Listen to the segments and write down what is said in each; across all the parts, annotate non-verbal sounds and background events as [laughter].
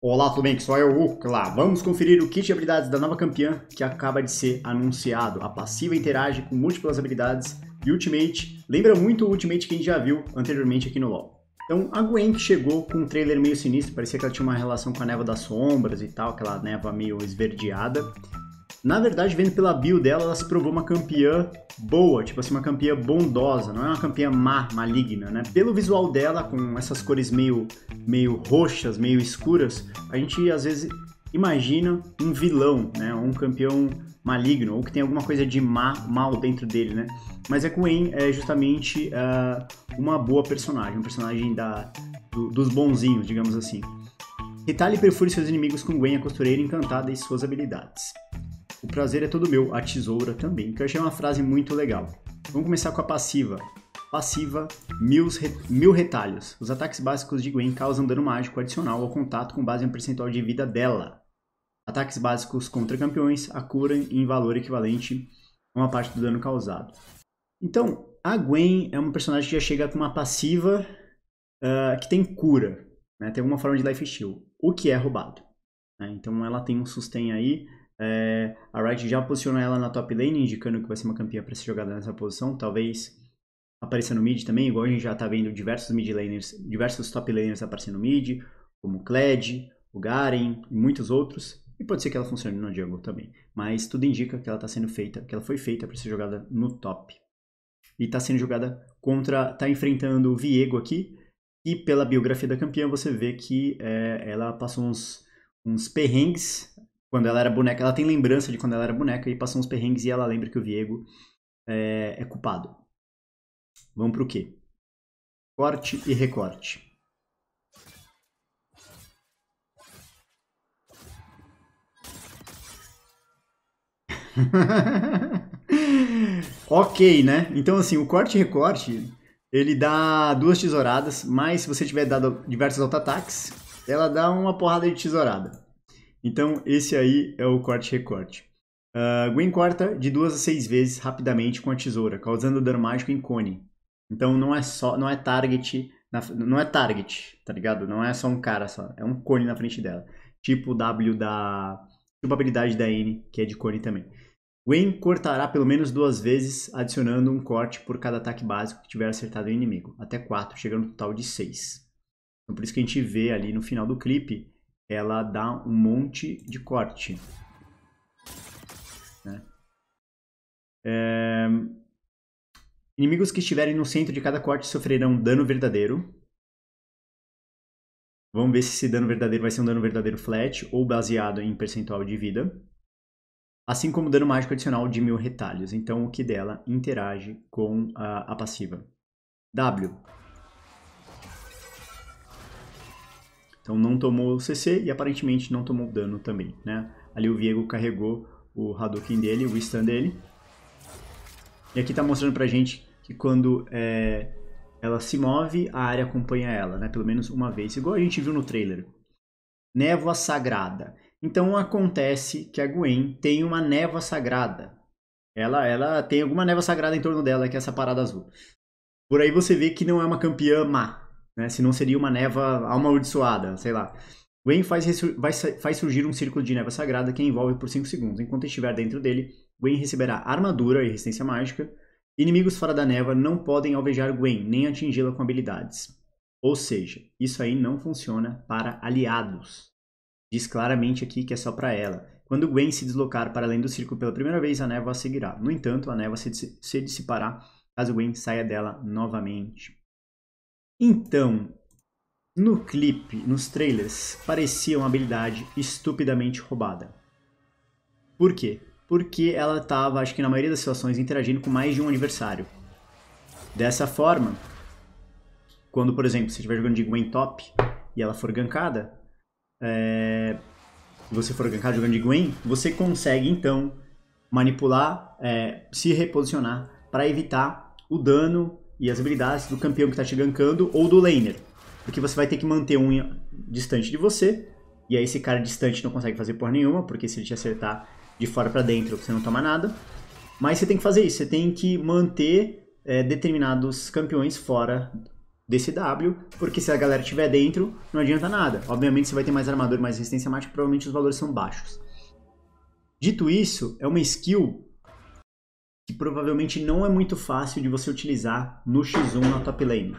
Olá, tudo bem? Que sou eu, Ucla. Vamos conferir o kit de habilidades da nova campeã que acaba de ser anunciado. A passiva interage com múltiplas habilidades e Ultimate lembra muito o Ultimate que a gente já viu anteriormente aqui no LoL. Então, a Gwen que chegou com um trailer meio sinistro, parecia que ela tinha uma relação com a Neva das Sombras e tal, aquela neva meio esverdeada. Na verdade, vendo pela bio dela, ela se provou uma campeã boa, tipo assim, uma campeã bondosa, não é uma campeã má, maligna, né? Pelo visual dela, com essas cores meio, meio roxas, meio escuras, a gente às vezes imagina um vilão, né? Um campeão maligno, ou que tem alguma coisa de má, mal dentro dele, né? Mas a é Gwen é justamente uh, uma boa personagem, um personagem da, do, dos bonzinhos, digamos assim. Retale e perfure seus inimigos com Gwen, a costureira encantada e suas habilidades. O prazer é todo meu, a tesoura também, que eu achei uma frase muito legal. Vamos começar com a passiva. Passiva, mil, retalhos. Os ataques básicos de Gwen causam dano mágico adicional ao contato com base em um percentual de vida dela. Ataques básicos contra campeões a cura em valor equivalente a uma parte do dano causado. Então, a Gwen é uma personagem que já chega com uma passiva uh, que tem cura, né? tem alguma forma de life steal, o que é roubado. Né? Então ela tem um sustain aí é, a Wright já posiciona ela na top lane, indicando que vai ser uma campeã para ser jogada nessa posição. Talvez apareça no mid também, igual a gente já está vendo diversos mid laners, diversos top laners aparecendo no mid, como o Kled, o Garen e muitos outros. E pode ser que ela funcione no jungle também. Mas tudo indica que ela está sendo feita, que ela foi feita para ser jogada no top. E está sendo jogada contra. está enfrentando o Viego aqui. E pela biografia da campeã você vê que é, ela passou uns, uns perrengues quando ela era boneca. Ela tem lembrança de quando ela era boneca e passou uns perrengues e ela lembra que o Viego é, é culpado. Vamos pro quê? Corte e recorte. [laughs] ok, né? Então, assim, o corte e recorte, ele dá duas tesouradas, mas se você tiver dado diversos auto-ataques, ela dá uma porrada de tesourada. Então, esse aí é o corte-recorte. Uh, ah, Gwen corta de duas a seis vezes rapidamente com a tesoura, causando dano mágico em cone. Então não é só, não é target, na, não é target, tá ligado? Não é só um cara só, é um cone na frente dela. Tipo o W da, tipo a habilidade da N, que é de cone também. Gwen cortará pelo menos duas vezes, adicionando um corte por cada ataque básico que tiver acertado o inimigo, até quatro, chegando no total de seis. Então, por isso que a gente vê ali no final do clipe ela dá um monte de corte. Né? É... Inimigos que estiverem no centro de cada corte sofrerão dano verdadeiro. Vamos ver se esse dano verdadeiro vai ser um dano verdadeiro flat ou baseado em percentual de vida. Assim como dano mágico adicional de mil retalhos. Então o que dela interage com a, a passiva. W. Então não tomou CC e aparentemente não tomou dano também, né? Ali o Viego carregou o Hadouken dele, o stun dele. E aqui está mostrando pra gente que quando é, ela se move, a área acompanha ela, né? Pelo menos uma vez, igual a gente viu no trailer. Névoa Sagrada. Então acontece que a Gwen tem uma névoa sagrada. Ela, ela tem alguma névoa sagrada em torno dela, que é essa parada azul. Por aí você vê que não é uma campeã má, né? não seria uma neva amaldiçoada, sei lá. Wayne faz, faz surgir um círculo de neva sagrada que envolve por 5 segundos. Enquanto estiver dentro dele, Gwen receberá armadura e resistência mágica. Inimigos fora da neva não podem alvejar Gwen, nem atingi-la com habilidades. Ou seja, isso aí não funciona para aliados. Diz claramente aqui que é só para ela. Quando Gwen se deslocar para além do círculo pela primeira vez, a neva a seguirá. No entanto, a neva se, se dissipará caso Gwen saia dela novamente. Então, no clipe, nos trailers, parecia uma habilidade estupidamente roubada. Por quê? Porque ela estava, acho que na maioria das situações, interagindo com mais de um adversário. Dessa forma, quando, por exemplo, você estiver jogando de Gwen top e ela for gankada, é... você for gankada jogando de Gwen, você consegue então manipular, é... se reposicionar para evitar o dano e as habilidades do campeão que está te gankando ou do laner. Porque você vai ter que manter um distante de você, e aí esse cara distante não consegue fazer porra nenhuma, porque se ele te acertar de fora para dentro você não toma nada. Mas você tem que fazer isso, você tem que manter é, determinados campeões fora desse W, porque se a galera estiver dentro, não adianta nada. Obviamente você vai ter mais armadura, mais resistência mágica, provavelmente os valores são baixos. Dito isso, é uma skill que provavelmente não é muito fácil de você utilizar no X1 na top lane.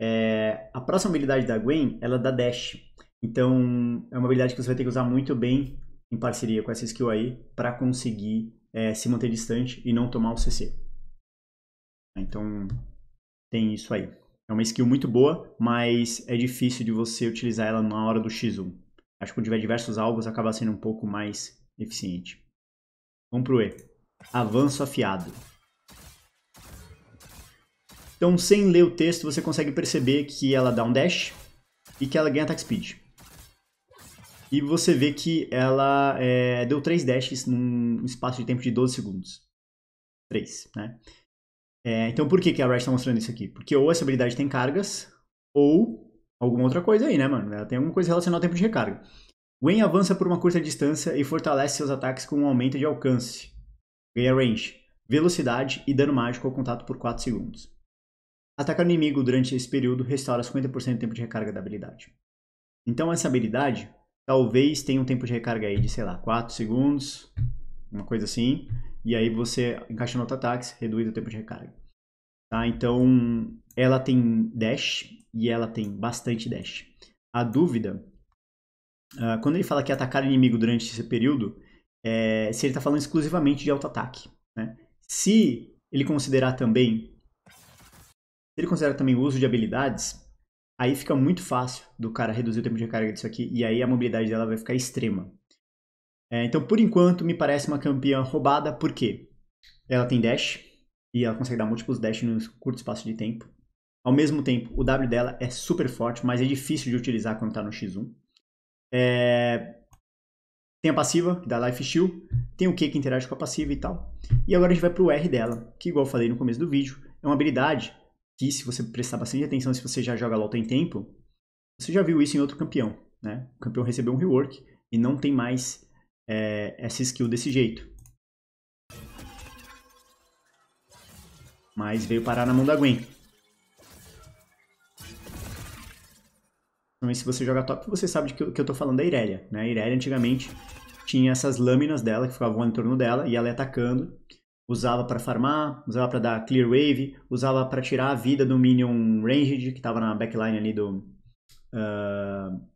É, a próxima habilidade da Gwen, ela dá dash. Então, é uma habilidade que você vai ter que usar muito bem em parceria com essa skill aí para conseguir é, se manter distante e não tomar o CC. Então, tem isso aí. É uma skill muito boa, mas é difícil de você utilizar ela na hora do X1. Acho que quando tiver diversos alvos, acaba sendo um pouco mais eficiente. Vamos pro E avanço afiado. Então, sem ler o texto, você consegue perceber que ela dá um dash e que ela ganha attack speed. E você vê que ela é, deu 3 dashes num espaço de tempo de 12 segundos. 3, né? É, então, por que, que a Riot está mostrando isso aqui? Porque ou essa habilidade tem cargas, ou alguma outra coisa aí, né, mano? Ela tem alguma coisa relacionada ao tempo de recarga. Wen avança por uma curta distância e fortalece seus ataques com um aumento de alcance. Ganha range, velocidade e dano mágico ao contato por 4 segundos. Atacar o inimigo durante esse período restaura 50% do tempo de recarga da habilidade. Então essa habilidade talvez tenha um tempo de recarga aí de, sei lá, 4 segundos, uma coisa assim. E aí você encaixa no auto-ataque, reduz o tempo de recarga. Tá? Então ela tem dash e ela tem bastante dash. A dúvida, uh, quando ele fala que atacar o inimigo durante esse período, é, se ele está falando exclusivamente de auto-ataque. Né? Se ele considerar também. Se ele considerar também o uso de habilidades, aí fica muito fácil do cara reduzir o tempo de recarga disso aqui e aí a mobilidade dela vai ficar extrema. É, então, por enquanto, me parece uma campeã roubada, porque ela tem dash e ela consegue dar múltiplos dash num curto espaço de tempo. Ao mesmo tempo, o W dela é super forte, mas é difícil de utilizar quando está no X1. É, tem a passiva, que dá life shield tem o Q que interage com a passiva e tal. E agora a gente vai pro R dela, que igual eu falei no começo do vídeo, é uma habilidade que se você prestar bastante atenção, se você já joga LoL tem tempo, você já viu isso em outro campeão, né? O campeão recebeu um rework e não tem mais é, essa skill desse jeito. Mas veio parar na mão da Gwen. Mas se você joga top, você sabe de que, que eu tô falando da é Irelia, né? A Irelia antigamente tinha essas lâminas dela que ficavam em torno dela e ela ia atacando. Usava para farmar, usava para dar clear wave, usava para tirar a vida do minion ranged que tava na backline ali do... Uh,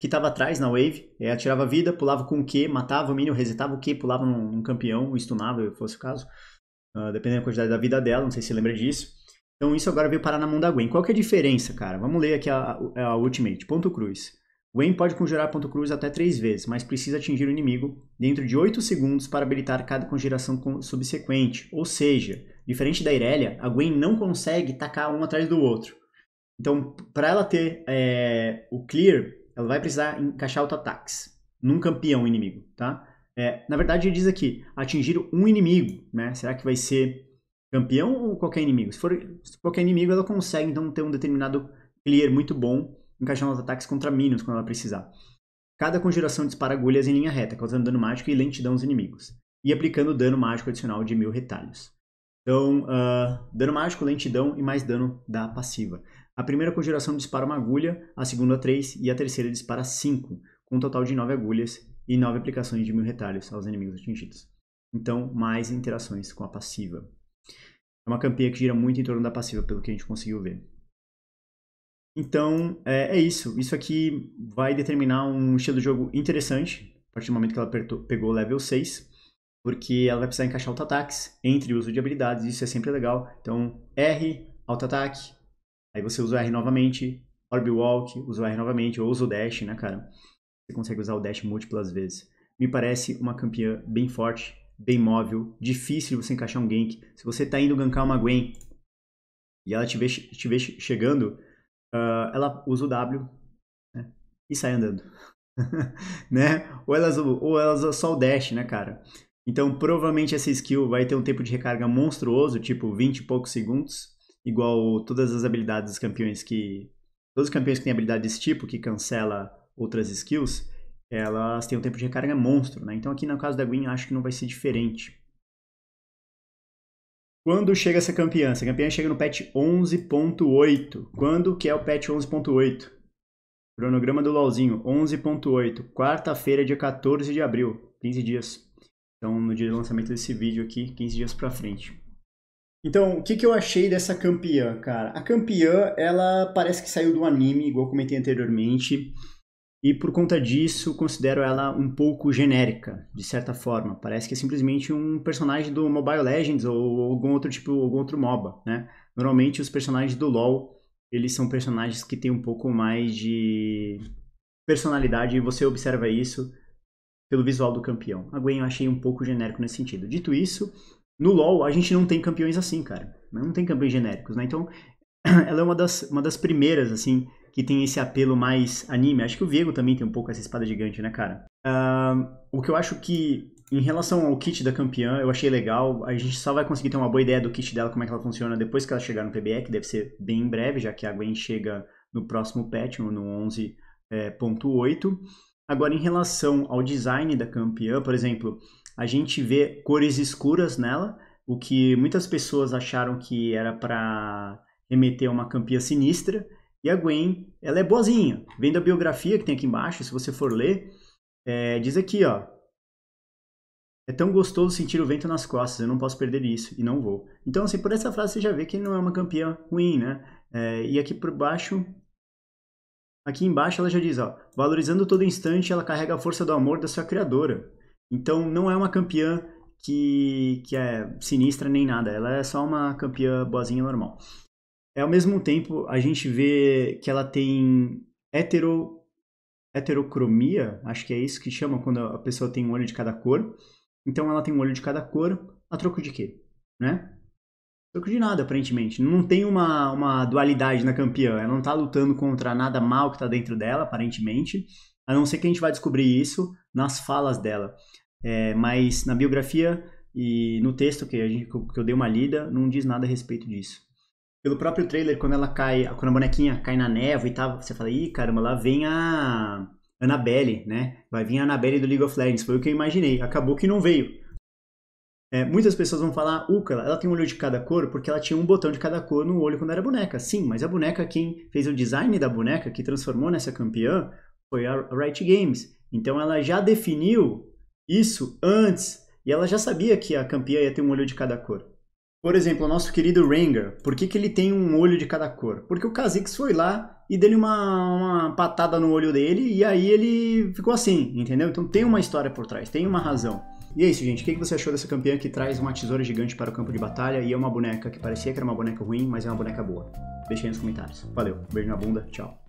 que tava atrás na wave, e tirava vida, pulava com o Q, matava o minion, resetava o Q, pulava num, num campeão, stunava, se fosse o caso. Uh, dependendo da quantidade da vida dela, não sei se lembra disso. Então isso agora veio parar na mão da Gwen. Qual que é a diferença, cara? Vamos ler aqui a, a Ultimate. Ponto cruz. Gwen pode conjurar ponto cruz até 3 vezes, mas precisa atingir o inimigo dentro de 8 segundos para habilitar cada conjuração subsequente. Ou seja, diferente da Irelia, a Gwen não consegue tacar um atrás do outro. Então, para ela ter é, o clear, ela vai precisar encaixar auto-ataques num campeão inimigo, tá? É, na verdade, ele diz aqui, atingir um inimigo, né? Será que vai ser campeão ou qualquer inimigo? Se for qualquer inimigo, ela consegue então ter um determinado clear muito bom, encaixando os ataques contra minions quando ela precisar. Cada conjuração dispara agulhas em linha reta, causando dano mágico e lentidão aos inimigos, e aplicando dano mágico adicional de mil retalhos. Então, uh, dano mágico, lentidão e mais dano da passiva. A primeira conjuração dispara uma agulha, a segunda três e a terceira dispara cinco, com um total de nove agulhas e nove aplicações de mil retalhos aos inimigos atingidos. Então, mais interações com a passiva. É uma campanha que gira muito em torno da passiva, pelo que a gente conseguiu ver. Então, é, é isso. Isso aqui vai determinar um estilo de jogo interessante, a partir do momento que ela apertou, pegou level 6, porque ela vai precisar encaixar auto-ataques entre o uso de habilidades, isso é sempre legal. Então, R, auto-ataque, aí você usa o R novamente, Orb Walk, usa o R novamente, ou usa o Dash, né, cara? Você consegue usar o Dash múltiplas vezes. Me parece uma campeã bem forte, bem móvel, difícil de você encaixar um gank. Se você tá indo gankar uma Gwen e ela te vê, te chegando, uh, ela usa o W né? e sai andando. [laughs] né? Ou elas ou elas só o dash, né, cara? Então, provavelmente essa skill vai ter um tempo de recarga monstruoso, tipo 20 e poucos segundos, igual todas as habilidades dos campeões que todos os campeões que têm habilidade desse tipo que cancela outras skills, elas têm um tempo de recarga monstro, né? Então aqui no caso da Gwen acho que não vai ser diferente. Quando chega essa campeã? Essa campeã chega no patch 11.8. Quando que é o patch 11.8? Cronograma do LOLzinho, 11.8. Quarta-feira, dia 14 de abril. 15 dias. Então, no dia do lançamento desse vídeo aqui, 15 dias pra frente. Então, o que, que eu achei dessa campeã, cara? A campeã, ela parece que saiu do anime, igual eu comentei anteriormente. E por conta disso, considero ela um pouco genérica, de certa forma. Parece que é simplesmente um personagem do Mobile Legends ou algum outro tipo, algum outro MOBA, né? Normalmente os personagens do LoL, eles são personagens que têm um pouco mais de personalidade e você observa isso pelo visual do campeão. A Gwen eu achei um pouco genérico nesse sentido. Dito isso, no LoL a gente não tem campeões assim, cara. Não tem campeões genéricos, né? Então, [clears throat] ela é uma das, uma das primeiras, assim, que tem esse apelo mais anime. Acho que o Viego também tem um pouco essa espada gigante, né, cara? Uh, o que eu acho que, em relação ao kit da campeã, eu achei legal. A gente só vai conseguir ter uma boa ideia do kit dela, como é que ela funciona, depois que ela chegar no PBE, que deve ser bem em breve, já que a Gwen chega no próximo patch, no 11.8. É, Agora, em relação ao design da campeã, por exemplo, a gente vê cores escuras nela, o que muitas pessoas acharam que era para remeter a uma campeã sinistra, e a Gwen, ela é boazinha. Vendo a biografia que tem aqui embaixo, se você for ler, é, diz aqui, ó. É tão gostoso sentir o vento nas costas, eu não posso perder isso, e não vou. Então, assim, por essa frase você já vê que não é uma campeã ruim, né? É, e aqui por baixo, aqui embaixo ela já diz, ó, valorizando todo instante, ela carrega a força do amor da sua criadora. Então, não é uma campeã que, que é sinistra nem nada, ela é só uma campeã boazinha normal. É, ao mesmo tempo, a gente vê que ela tem hetero, heterocromia, acho que é isso que chama quando a pessoa tem um olho de cada cor. Então ela tem um olho de cada cor, a troco de quê? Né? troco de nada, aparentemente. Não tem uma, uma dualidade na campeã. Ela não tá lutando contra nada mal que tá dentro dela, aparentemente. A não ser que a gente vai descobrir isso nas falas dela. É, mas na biografia e no texto que, a gente, que eu dei uma lida, não diz nada a respeito disso pelo próprio trailer, quando ela cai, quando a bonequinha cai na névoa e tal, você fala, ih, caramba, lá vem a Annabelle, né? Vai vir a Annabelle do League of Legends, foi o que eu imaginei. Acabou que não veio. É, muitas pessoas vão falar, Uca, ela tem um olho de cada cor porque ela tinha um botão de cada cor no olho quando era boneca. Sim, mas a boneca, quem fez o design da boneca, que transformou nessa campeã, foi a Riot Games. Então ela já definiu isso antes e ela já sabia que a campeã ia ter um olho de cada cor. Por exemplo, o nosso querido Ranger. por que, que ele tem um olho de cada cor? Porque o Kha'Zix foi lá e deu uma, uma patada no olho dele e aí ele ficou assim, entendeu? Então tem uma história por trás, tem uma razão. E é isso, gente. O que você achou dessa campeã que traz uma tesoura gigante para o campo de batalha e é uma boneca que parecia que era uma boneca ruim, mas é uma boneca boa? Deixa aí nos comentários. Valeu, beijo na bunda, tchau.